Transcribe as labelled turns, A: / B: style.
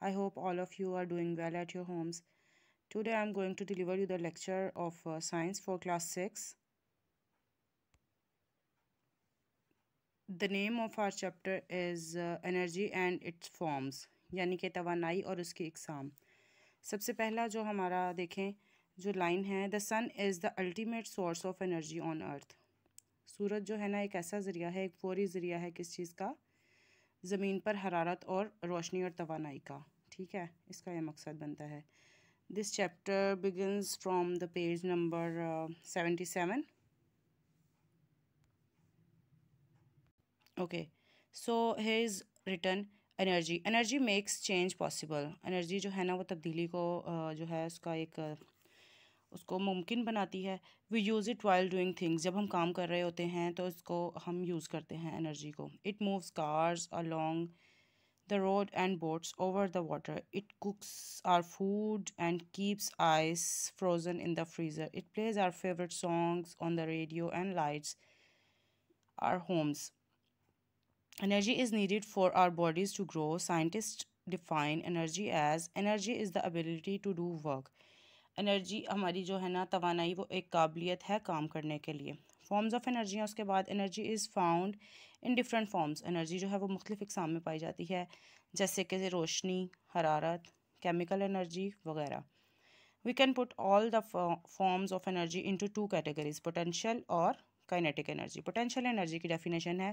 A: I hope all of you are doing well at your homes. Today I am going to deliver you the lecture of uh, science for class 6. The name of our chapter is uh, Energy and its Forms यानी कि तोानाई और उसकी इकसाम सबसे पहला जो हमारा देखें जो लाइन है the sun is the ultimate source of energy on Earth सूरज जो है ना एक ऐसा ज़रिया है एक फौरी ज़रिया है किस चीज़ का ज़मीन पर हरारत और रोशनी और तोानाई का ठीक है इसका यह मकसद बनता है this chapter begins from the page number seventy seven okay so he is return energy energy makes change possible energy जो है ना वो तब्दीली को uh, जो है उसका एक उसको मुमकिन बनाती है we use it while doing things जब हम काम कर रहे होते हैं तो इसको हम यूज़ करते हैं एनर्जी को it moves cars along the road and boats over the water it cooks our food and keeps ice frozen in the freezer it plays our favourite songs on the radio and lights our homes energy is needed for our bodies to grow scientist define energy as energy is the ability to do work energy हमारी जो है ना तोानाई वो एक काबिलियत है काम करने के लिए फॉर्म्स ऑफ एनर्जी हैं उसके बाद energy is found in different forms energy जो है वो मुख्तफ इकसाम में पाई जाती है जैसे कि रोशनी हरारत केमिकल एनर्जी वगैरह we can put all the forms of energy into two categories potential और काइनेटिक एनर्जी पोटेंशियल एनर्जी की डेफिनेशन है